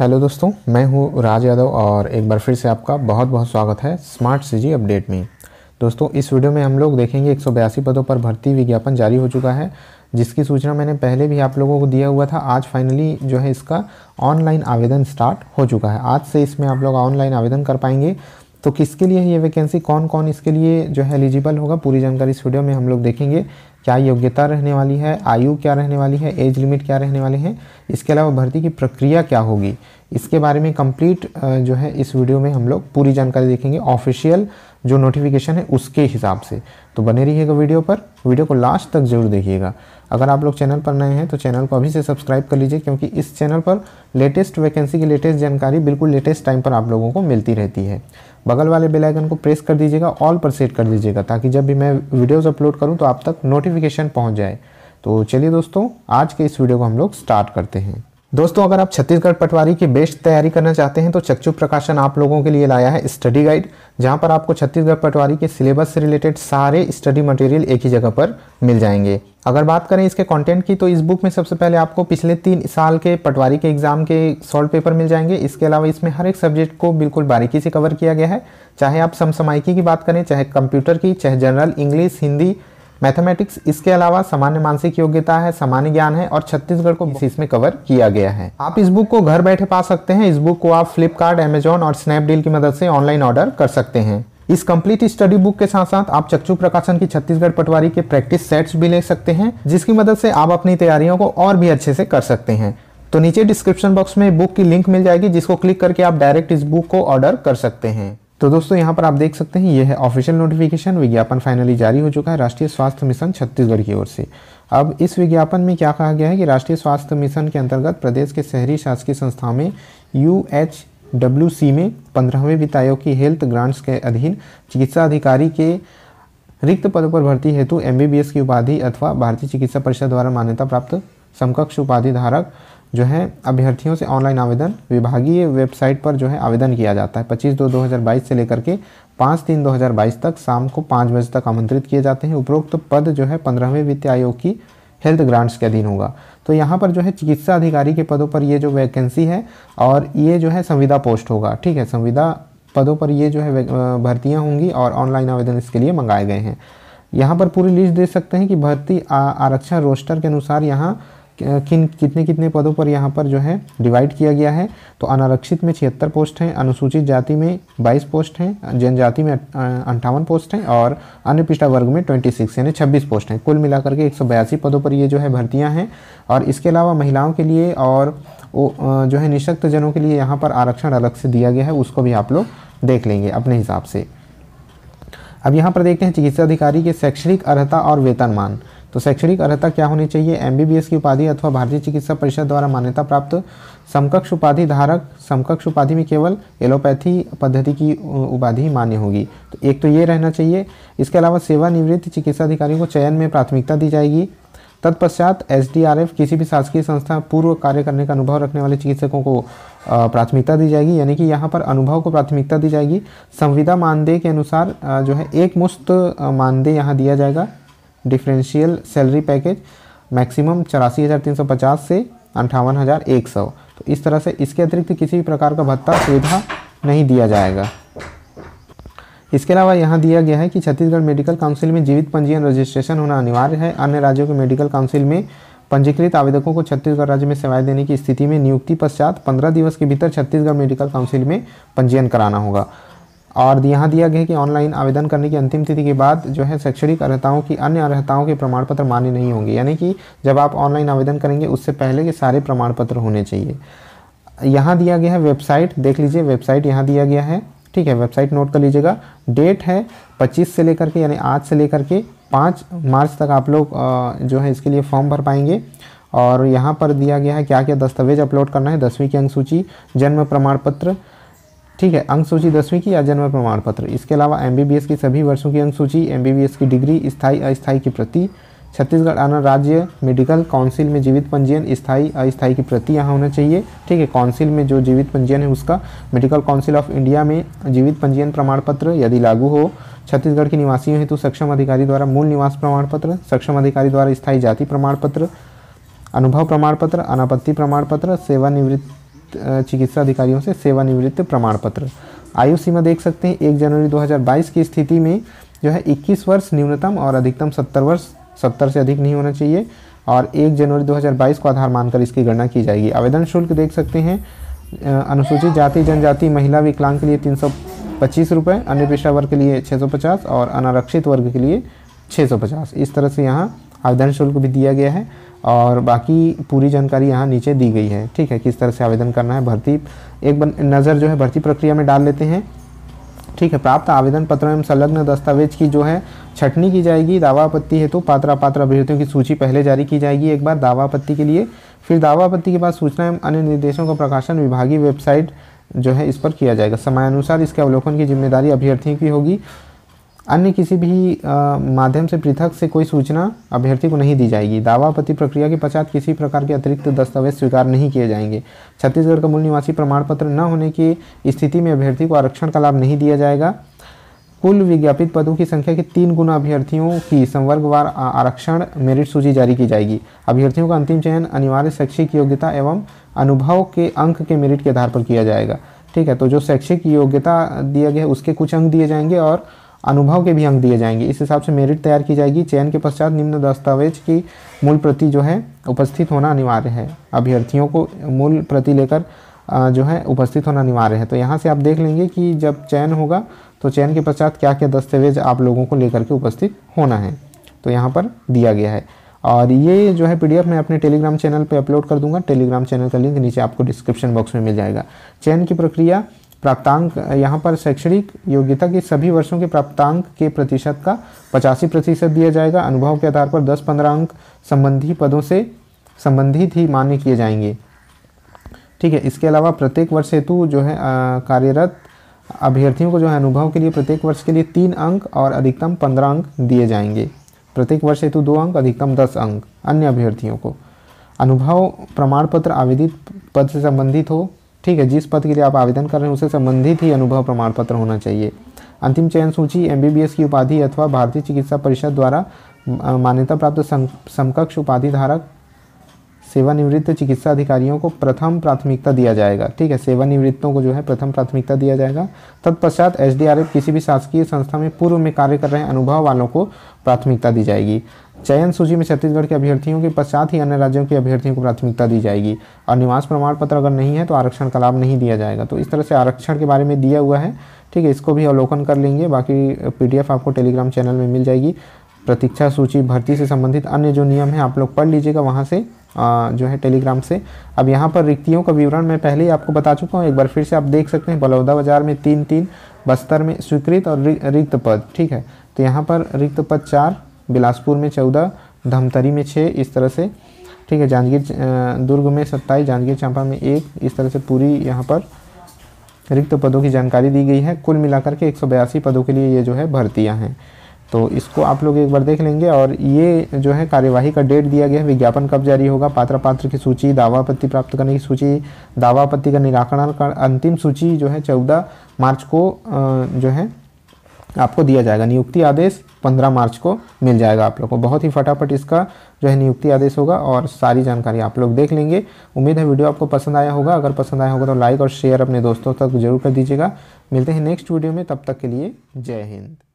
hello दोस्तों मैं हूं राज यादव और एक बार फिर से आपका बहुत बहुत स्वागत है स्मार्ट सीजी अपडेट में दोस्तों इस वीडियो में हम लोग देखेंगे एक पदों पर भर्ती विज्ञापन जारी हो चुका है जिसकी सूचना मैंने पहले भी आप लोगों को दिया हुआ था आज फाइनली जो है इसका ऑनलाइन आवेदन स्टार्ट हो चुका है आज से इसमें आप लोग ऑनलाइन आवेदन कर पाएंगे तो किसके लिए है ये वैकेंसी कौन कौन इसके लिए जो है एलिजिबल होगा पूरी जानकारी इस वीडियो में हम लोग देखेंगे क्या योग्यता रहने वाली है आयु क्या रहने वाली है एज लिमिट क्या रहने वाली है इसके अलावा भर्ती की प्रक्रिया क्या होगी इसके बारे में कंप्लीट जो है इस वीडियो में हम लोग पूरी जानकारी देखेंगे ऑफिशियल जो नोटिफिकेशन है उसके हिसाब से तो बने रहिएगा वीडियो पर वीडियो को लास्ट तक जरूर देखिएगा अगर आप लोग चैनल पर नए हैं तो चैनल को अभी से सब्सक्राइब कर लीजिए क्योंकि इस चैनल पर लेटेस्ट वैकेंसी की लेटेस्ट जानकारी बिल्कुल लेटेस्ट टाइम पर आप लोगों को मिलती रहती है बगल वाले बेल आइकन को प्रेस कर दीजिएगा ऑल पर सेट कर दीजिएगा ताकि जब भी मैं वीडियोज़ अपलोड करूँ तो आप तक नोटिफिकेशन पहुँच जाए तो चलिए दोस्तों आज के इस वीडियो को हम लोग स्टार्ट करते हैं दोस्तों अगर आप छत्तीसगढ़ पटवारी की बेस्ट तैयारी करना चाहते हैं तो चक्षु प्रकाशन आप लोगों के लिए लाया है स्टडी गाइड जहां पर आपको छत्तीसगढ़ पटवारी के सिलेबस से रिलेटेड सारे स्टडी मटेरियल एक ही जगह पर मिल जाएंगे अगर बात करें इसके कंटेंट की तो इस बुक में सबसे पहले आपको पिछले तीन साल के पटवारी के एग्जाम के सॉल्व पेपर मिल जाएंगे इसके अलावा इसमें हर एक सब्जेक्ट को बिल्कुल बारीकी से कवर किया गया है चाहे आप समसमायकी की बात करें चाहे कंप्यूटर की चाहे जनरल इंग्लिश हिंदी मैथमेटिक्स इसके अलावा सामान्य मानसिक योग्यता है सामान्य ज्ञान है और छत्तीसगढ़ को इसमें कवर किया गया है आप इस बुक को घर बैठे पा सकते हैं इस बुक को आप फ्लिपकार्ट एमेजॉन और स्नैपडील की मदद से ऑनलाइन ऑर्डर कर सकते हैं इस कंप्लीट स्टडी बुक के साथ साथ आप चक्षु प्रकाशन की छत्तीसगढ़ पटवारी के प्रैक्टिस सेट्स भी ले सकते हैं जिसकी मदद से आप अपनी तैयारियों को और भी अच्छे से कर सकते हैं तो नीचे डिस्क्रिप्शन बॉक्स में बुक की लिंक मिल जाएगी जिसको क्लिक करके आप डायरेक्ट इस बुक को ऑर्डर कर सकते हैं तो दोस्तों यहाँ पर आप देख सकते हैं ये है ऑफिशियल नोटिफिकेशन विज्ञापन फाइनली जारी हो चुका है राष्ट्रीय स्वास्थ्य मिशन छत्तीसगढ़ की ओर से अब इस विज्ञापन में क्या कहा गया है कि राष्ट्रीय स्वास्थ्य मिशन के अंतर्गत प्रदेश के शहरी शासकीय संस्था में यू एच डब्ल्यू सी में पंद्रहवें वित्त आयोग की हेल्थ ग्रांट्स के अधीन चिकित्सा अधिकारी के रिक्त पदों पर भर्ती हेतु एम की उपाधि अथवा भारतीय चिकित्सा परिषद द्वारा मान्यता प्राप्त समकक्ष उपाधि धारक जो है अभ्यर्थियों से ऑनलाइन आवेदन विभागीय वेबसाइट पर जो है आवेदन किया जाता है 25 दो 2022 से लेकर के 5 तीन 2022 तक शाम को पाँच बजे तक आमंत्रित किए जाते हैं उपरोक्त तो पद जो है पंद्रहवें वित्त आयोग की हेल्थ ग्रांट्स के अधीन होगा तो यहाँ पर जो है चिकित्सा अधिकारी के पदों पर ये जो वैकेंसी है और ये जो है संविदा पोस्ट होगा ठीक है संविदा पदों पर ये जो है भर्तियाँ होंगी और ऑनलाइन आवेदन इसके लिए मंगाए गए हैं यहाँ पर पूरी लिस्ट दे सकते हैं कि भर्ती आरक्षण रोस्टर के अनुसार यहाँ किन कितने कितने पदों पर यहाँ पर जो है डिवाइड किया गया है तो अनारक्षित में छिहत्तर पोस्ट हैं अनुसूचित जाति में बाईस पोस्ट हैं जनजाति में अंठावन पोस्ट हैं और अन्य पिछड़ा वर्ग में ट्वेंटी सिक्स यानी छब्बीस पोस्ट हैं कुल मिलाकर के एक सौ बयासी पदों पर ये जो है भर्तियाँ हैं और इसके अलावा महिलाओं के लिए और जो है निशक्त जनों के लिए यहाँ पर आरक्षण अलग से दिया गया है उसको भी आप लोग देख लेंगे अपने हिसाब से अब यहाँ पर देखते हैं चिकित्सा अधिकारी के शैक्षणिक अर्हता और वेतनमान तो शैक्षणिक अर्हता क्या होनी चाहिए एम की उपाधि अथवा भारतीय चिकित्सा परिषद द्वारा मान्यता प्राप्त समकक्ष उपाधि धारक समकक्ष उपाधि में केवल एलोपैथी पद्धति की उपाधि मान्य होगी तो एक तो ये रहना चाहिए इसके अलावा सेवानिवृत्त चिकित्सा अधिकारियों को चयन में प्राथमिकता दी जाएगी तत्पश्चात एफ किसी भी शासकीय संस्था पूर्व कार्य करने का अनुभव रखने वाले चिकित्सकों को प्राथमिकता दी जाएगी यानी कि यहाँ पर अनुभव को प्राथमिकता दी जाएगी संविदा मानदेय के अनुसार जो है एक मुश्त मानदेय यहाँ दिया जाएगा डिफरेंशियल सैलरी पैकेज मैक्सिमम चौरासी हज़ार तीन सौ पचास से अंठावन हज़ार एक सौ तो इस तरह से इसके अतिरिक्त किसी भी प्रकार का भत्ता सुविधा नहीं दिया जाएगा इसके अलावा यहाँ दिया गया है कि छत्तीसगढ़ मेडिकल काउंसिल में जीवित पंजीयन रजिस्ट्रेशन होना अनिवार्य है अन्य राज्यों के मेडिकल काउंसिल में पंजीकृत आवेदकों को छत्तीसगढ़ राज्य में सेवाएं देने की स्थिति में नियुक्ति पश्चात पंद्रह दिवस के भीतर छत्तीसगढ़ मेडिकल काउंसिल में पंजीयन कराना होगा और यहाँ दिया गया कि ऑनलाइन आवेदन करने की अंतिम तिथि के बाद जो है शैक्षणिक अर्हताओं की अन्य अर्हताओं के प्रमाण पत्र मान्य नहीं होंगे यानी कि जब आप ऑनलाइन आवेदन करेंगे उससे पहले के सारे प्रमाण पत्र होने चाहिए यहाँ दिया गया है वेबसाइट देख लीजिए वेबसाइट यहाँ दिया गया है ठीक है वेबसाइट नोट कर लीजिएगा डेट है पच्चीस से लेकर के यानी आज से लेकर के पाँच मार्च तक आप लोग जो है इसके लिए फॉर्म भर पाएंगे और यहाँ पर दिया गया है क्या क्या दस्तावेज अपलोड करना है दसवीं की अंक सूची जन्म प्रमाण पत्र ठीक है अंक सूची दसवीं की या जन्म प्रमाण पत्र इसके अलावा एस की सभी वर्षों की अंक सूची एस की डिग्री स्थायी अस्थायी की प्रति छत्तीसगढ़ आना राज्य मेडिकल काउंसिल में जीवित पंजीयन स्थायी अस्थायी की प्रति यहाँ होना चाहिए ठीक है काउंसिल में जो जीवित पंजीयन है उसका मेडिकल काउंसिल ऑफ इंडिया में जीवित पंजीयन प्रमाण पत्र यदि लागू हो छत्तीसगढ़ के निवासी हैं तो सक्षम अधिकारी द्वारा मूल निवास प्रमाण पत्र सक्षम अधिकारी द्वारा स्थायी जाति प्रमाण पत्र अनुभव प्रमाण पत्र अनापत्ति प्रमाण पत्र सेवानिवृत्ति चिकित्सा अधिकारियों से सेवानिवृत्त प्रमाण पत्र आयु सीमा देख सकते हैं एक जनवरी 2022 की स्थिति में जो है 21 वर्ष न्यूनतम और अधिकतम 70 वर्ष 70 से अधिक नहीं होना चाहिए और एक जनवरी 2022 को आधार मानकर इसकी गणना की जाएगी आवेदन शुल्क देख सकते हैं अनुसूचित जाति जनजाति महिला विकलांग के लिए तीन सौ पच्चीस रुपये अन्य पेशा वर्ग के लिए छः और अनारक्षित वर्ग के लिए छः इस तरह से यहाँ आवेदन शुल्क भी दिया गया है और बाकी पूरी जानकारी यहाँ नीचे दी गई है ठीक है किस तरह से आवेदन करना है भर्ती एक नज़र जो है भर्ती प्रक्रिया में डाल लेते हैं ठीक है प्राप्त आवेदन पत्र एवं संलग्न दस्तावेज की जो है छटनी की जाएगी दावा आपत्ति हेतु तो पात्र पात्र अभ्यर्थियों की सूची पहले जारी की जाएगी एक बार दावा आपत्ति के लिए फिर दावा आपत्ति के बाद सूचना एवं अन्य निर्देशों का प्रकाशन विभागीय वेबसाइट जो है इस पर किया जाएगा समयानुसार इसके अवलोकन की जिम्मेदारी अभ्यर्थियों की होगी अन्य किसी भी माध्यम से पृथक से कोई सूचना अभ्यर्थी को नहीं दी जाएगी दावा प्रक्रिया के पश्चात किसी प्रकार के अतिरिक्त दस्तावेज स्वीकार नहीं किए जाएंगे छत्तीसगढ़ का मूल निवासी प्रमाण पत्र न होने की स्थिति में अभ्यर्थी को आरक्षण का लाभ नहीं दिया जाएगा कुल विज्ञापित पदों की संख्या के तीन गुना अभ्यर्थियों की संवर्गवार आरक्षण मेरिट सूची जारी की जाएगी अभ्यर्थियों का अंतिम चयन अनिवार्य शैक्षिक योग्यता एवं अनुभव के अंक के मेरिट के आधार पर किया जाएगा ठीक है तो जो शैक्षिक योग्यता दिया गया है उसके कुछ अंक दिए जाएंगे और अनुभव के भी अंक दिए जाएंगे इस हिसाब से मेरिट तैयार की जाएगी चयन के पश्चात निम्न दस्तावेज की मूल प्रति जो है उपस्थित होना अनिवार्य है अभ्यर्थियों को मूल प्रति लेकर जो है उपस्थित होना अनिवार्य है तो यहाँ से आप देख लेंगे कि जब चयन होगा तो चयन के पश्चात क्या क्या दस्तावेज आप लोगों को लेकर के उपस्थित होना है तो यहाँ पर दिया गया है और ये जो है पीडीएफ मैं अपने टेलीग्राम चैनल पे अपलोड कर दूंगा टेलीग्राम चैनल का लिंक नीचे आपको डिस्क्रिप्शन बॉक्स में मिल जाएगा चयन की प्रक्रिया प्राप्तांक यहाँ पर शैक्षणिक योग्यता के सभी वर्षों के प्राप्तांक के प्रतिशत का पचासी प्रतिशत दिया जाएगा अनुभव के आधार पर दस पंद्रह अंक संबंधी पदों से संबंधित ही मान्य किए जाएंगे ठीक है इसके अलावा प्रत्येक वर्ष हेतु जो है कार्यरत अभ्यर्थियों को जो है अनुभव के लिए प्रत्येक वर्ष के लिए तीन अंक और अधिकतम पंद्रह अंक दिए जाएंगे प्रत्येक वर्ष हेतु दो अंक अधिकतम दस अंक अन्य अभ्यर्थियों को अनुभव प्रमाण पत्र आवेदित पद से संबंधित हो ठीक है जिस पद के लिए आप आवेदन कर रहे हैं उससे संबंधित ही अनुभव प्रमाण पत्र होना चाहिए अंतिम चयन सूची एम की उपाधि अथवा भारतीय चिकित्सा परिषद द्वारा मान्यता प्राप्त समकक्ष उपाधि धारक सेवानिवृत्त चिकित्सा अधिकारियों को प्रथम प्राथमिकता दिया जाएगा ठीक है सेवानिवृत्तों को जो है प्रथम प्राथमिकता दिया जाएगा तत्पश्चात एच किसी भी शासकीय संस्था में पूर्व में कार्य कर रहे अनुभव वालों को प्राथमिकता दी जाएगी चयन सूची में छत्तीसगढ़ के अभ्यर्थियों के पश्चात ही अन्य राज्यों के अभ्यर्थियों को प्राथमिकता दी जाएगी और निवास प्रमाण पत्र अगर नहीं है तो आरक्षण का लाभ नहीं दिया जाएगा तो इस तरह से आरक्षण के बारे में दिया हुआ है ठीक है इसको भी अवलोकन कर लेंगे बाकी पीडीएफ आपको टेलीग्राम चैनल में मिल जाएगी प्रतीक्षा सूची भर्ती से संबंधित अन्य जो नियम है आप लोग पढ़ लीजिएगा वहाँ से जो है टेलीग्राम से अब यहाँ पर रिक्तियों का विवरण मैं पहले ही आपको बता चुका हूँ एक बार फिर से आप देख सकते हैं बलौदा बाजार में तीन तीन बस्तर में स्वीकृत और रिक्त पद ठीक है तो यहाँ पर रिक्त पद चार बिलासपुर में चौदह धमतरी में छः इस तरह से ठीक है जांजगीर दुर्ग में सत्ताईस जांजगीर चांपा में एक इस तरह से पूरी यहाँ पर रिक्त पदों की जानकारी दी गई है कुल मिलाकर के एक पदों के लिए ये जो है भर्तियाँ हैं तो इसको आप लोग एक बार देख लेंगे और ये जो है कार्यवाही का डेट दिया गया है विज्ञापन कब जारी होगा पात्र पात्र की सूची दावा आपत्ति प्राप्त करने की सूची दावा आपत्ति का निराकरण का अंतिम सूची जो है चौदह मार्च को जो है आपको दिया जाएगा नियुक्ति आदेश पंद्रह मार्च को मिल जाएगा आप लोग को बहुत ही फटाफट इसका जो है नियुक्ति आदेश होगा और सारी जानकारी आप लोग देख लेंगे उम्मीद है वीडियो आपको पसंद आया होगा अगर पसंद आया होगा तो लाइक और शेयर अपने दोस्तों तक जरूर कर दीजिएगा मिलते हैं नेक्स्ट वीडियो में तब तक के लिए जय हिंद